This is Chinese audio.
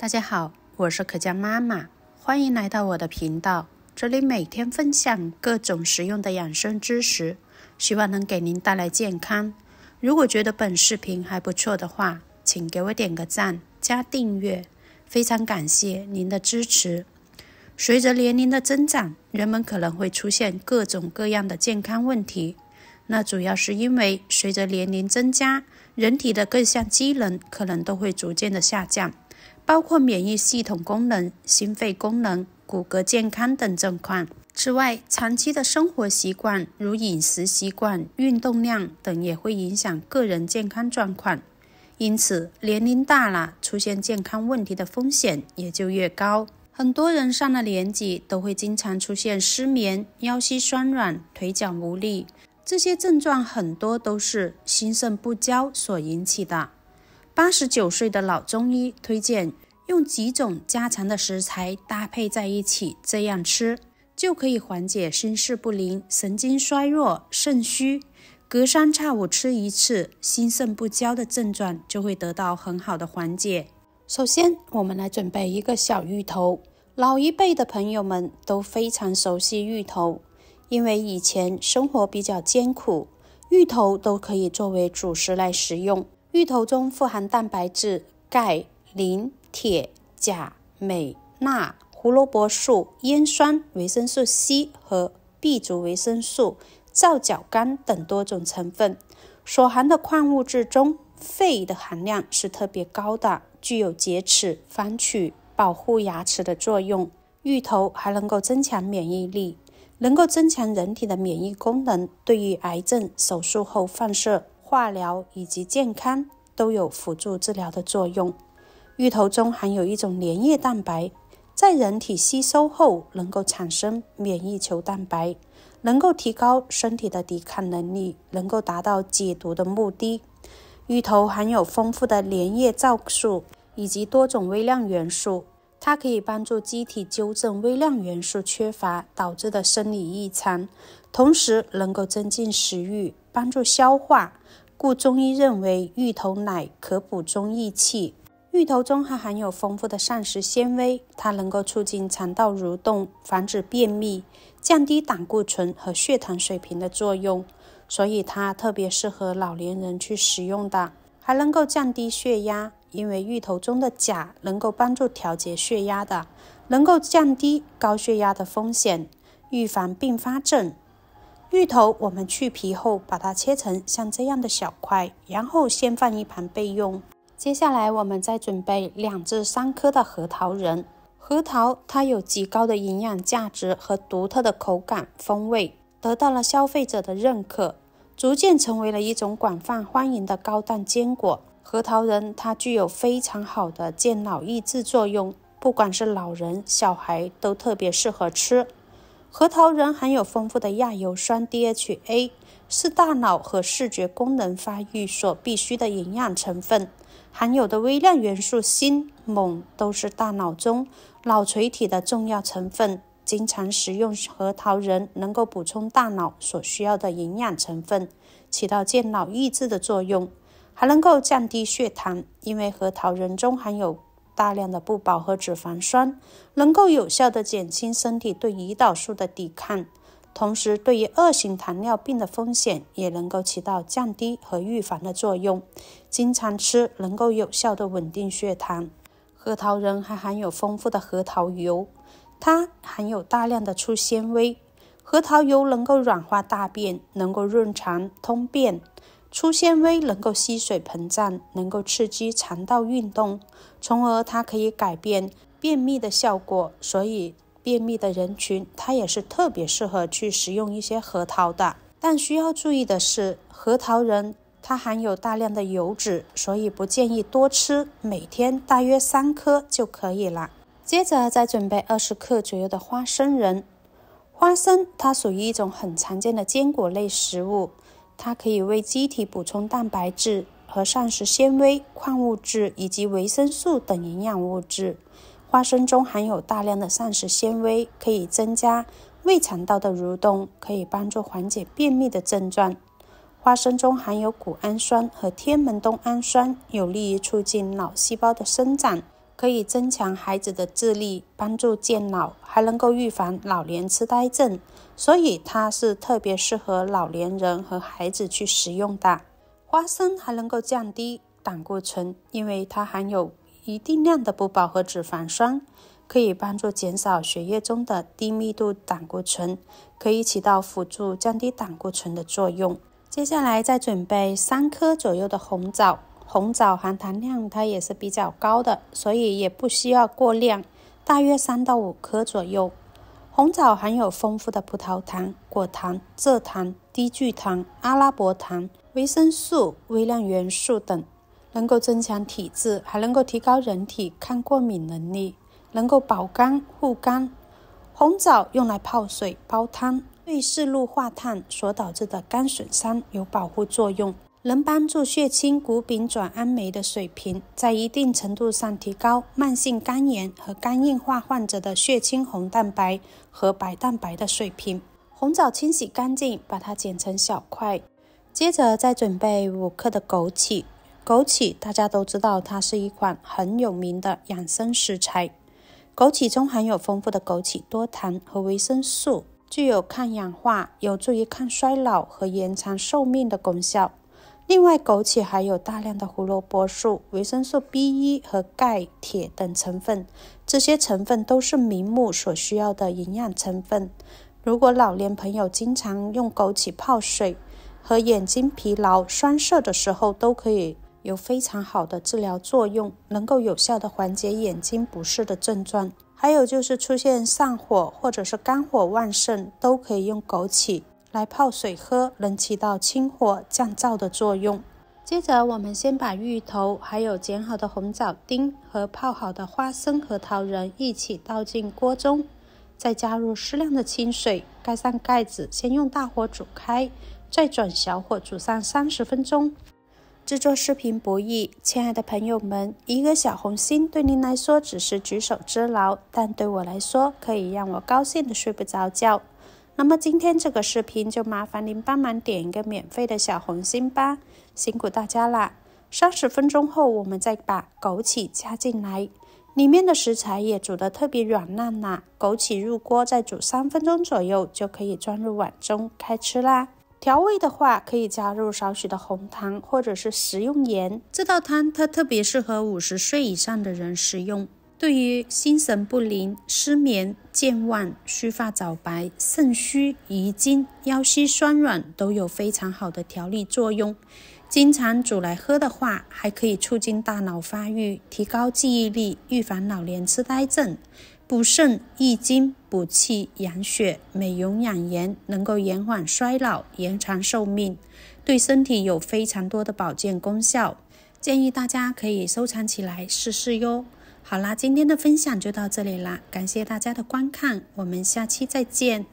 大家好，我是可嘉妈妈，欢迎来到我的频道。这里每天分享各种实用的养生知识，希望能给您带来健康。如果觉得本视频还不错的话，请给我点个赞，加订阅，非常感谢您的支持。随着年龄的增长，人们可能会出现各种各样的健康问题，那主要是因为随着年龄增加，人体的各项机能可能都会逐渐的下降。包括免疫系统功能、心肺功能、骨骼健康等状况。此外，长期的生活习惯，如饮食习惯、运动量等，也会影响个人健康状况。因此，年龄大了，出现健康问题的风险也就越高。很多人上了年纪，都会经常出现失眠、腰膝酸软、腿脚无力这些症状，很多都是心肾不交所引起的。八十九岁的老中医推荐用几种家常的食材搭配在一起，这样吃就可以缓解心事不宁、神经衰弱、肾虚。隔三差五吃一次，心肾不交的症状就会得到很好的缓解。首先，我们来准备一个小芋头。老一辈的朋友们都非常熟悉芋头，因为以前生活比较艰苦，芋头都可以作为主食来食用。芋头中富含蛋白质、钙、磷、铁、钾、镁、钠、胡萝卜素、烟酸、维生素 C 和 B 族维生素、皂角苷等多种成分。所含的矿物质中，肺的含量是特别高的，具有洁齿、防龋、保护牙齿的作用。芋头还能够增强免疫力，能够增强人体的免疫功能，对于癌症手术后放射。化疗以及健康都有辅助治疗的作用。芋头中含有一种粘液蛋白，在人体吸收后能够产生免疫球蛋白，能够提高身体的抵抗能力，能够达到解毒的目的。芋头含有丰富的粘液皂素以及多种微量元素。它可以帮助机体纠正微量元素缺乏导致的生理异常，同时能够增进食欲，帮助消化。故中医认为，芋头奶可补中益气。芋头中还含有丰富的膳食纤维，它能够促进肠道蠕动，防止便秘，降低胆固醇和血糖水平的作用，所以它特别适合老年人去食用的。还能够降低血压，因为芋头中的钾能够帮助调节血压的，能够降低高血压的风险，预防并发症。芋头我们去皮后，把它切成像这样的小块，然后先放一旁备用。接下来，我们再准备两至三颗的核桃仁。核桃它有极高的营养价值和独特的口感风味，得到了消费者的认可。逐渐成为了一种广泛欢迎的高档坚果——核桃仁，它具有非常好的健脑益智作用，不管是老人、小孩都特别适合吃。核桃仁含有丰富的亚油酸 DHA，是大脑和视觉功能发育所必需的营养成分。含有的微量元素锌、锰都是大脑中脑垂体的重要成分。经常食用核桃仁，能够补充大脑所需要的营养成分，起到健脑益智的作用，还能够降低血糖。因为核桃仁中含有大量的不饱和脂肪酸，能够有效的减轻身体对胰岛素的抵抗，同时对于二型糖尿病的风险也能够起到降低和预防的作用。经常吃能够有效的稳定血糖。核桃仁还含有丰富的核桃油。它含有大量的粗纤维，核桃油能够软化大便，能够润肠通便。粗纤维能够吸水膨胀，能够刺激肠道运动，从而它可以改变便秘的效果。所以便秘的人群，它也是特别适合去食用一些核桃的。但需要注意的是，核桃仁它含有大量的油脂，所以不建议多吃，每天大约三颗就可以了。接着再准备二十克左右的花生仁。花生它属于一种很常见的坚果类食物，它可以为机体补充蛋白质和膳食纤维、矿物质以及维生素等营养物质。花生中含有大量的膳食纤维，可以增加胃肠道的蠕动，可以帮助缓解便秘的症状。花生中含有谷氨酸和天门冬氨酸，有利于促进脑细胞的生长。可以增强孩子的智力，帮助健脑，还能够预防老年痴呆症，所以它是特别适合老年人和孩子去食用的。花生还能够降低胆固醇，因为它含有一定量的不饱和脂肪酸，可以帮助减少血液中的低密度胆固醇，可以起到辅助降低胆固醇的作用。接下来再准备三颗左右的红枣。红枣含糖量它也是比较高的，所以也不需要过量，大约三到五颗左右。红枣含有丰富的葡萄糖、果糖、蔗糖、低聚糖、阿拉伯糖、维生素、微量元素等，能够增强体质，还能够提高人体抗过敏能力，能够保肝护肝。红枣用来泡水、煲汤，对摄氯化碳所导致的肝损伤有保护作用。能帮助血清谷丙转氨酶的水平在一定程度上提高，慢性肝炎和肝硬化患者的血清红蛋白和白蛋白的水平。红枣清洗干净，把它剪成小块。接着再准备五克的枸杞。枸杞大家都知道，它是一款很有名的养生食材。枸杞中含有丰富的枸杞多糖和维生素，具有抗氧化、有助于抗衰老和延长寿命的功效。另外，枸杞还有大量的胡萝卜素、维生素 B1 和钙、铁等成分，这些成分都是明目所需要的营养成分。如果老年朋友经常用枸杞泡水，和眼睛疲劳、酸涩的时候，都可以有非常好的治疗作用，能够有效的缓解眼睛不适的症状。还有就是出现上火或者是肝火旺盛，都可以用枸杞。来泡水喝，能起到清火降燥的作用。接着，我们先把芋头，还有剪好的红枣丁和泡好的花生、核桃仁一起倒进锅中，再加入适量的清水，盖上盖子，先用大火煮开，再转小火煮上三十分钟。制作视频不易，亲爱的朋友们，一个小红心对您来说只是举手之劳，但对我来说，可以让我高兴的睡不着觉。那么今天这个视频就麻烦您帮忙点一个免费的小红心吧，辛苦大家了。三十分钟后我们再把枸杞加进来，里面的食材也煮得特别软烂了。枸杞入锅再煮三分钟左右就可以装入碗中开吃啦。调味的话可以加入少许的红糖或者是食用盐。这道汤它特别适合五十岁以上的人食用。对于心神不宁、失眠、健忘、须发早白、肾虚、遗精、腰膝酸软都有非常好的调理作用。经常煮来喝的话，还可以促进大脑发育，提高记忆力，预防老年痴呆症。补肾、益精、补气、养血、美容养颜，能够延缓衰老，延长寿命，对身体有非常多的保健功效。建议大家可以收藏起来试试哟。好啦，今天的分享就到这里啦，感谢大家的观看，我们下期再见。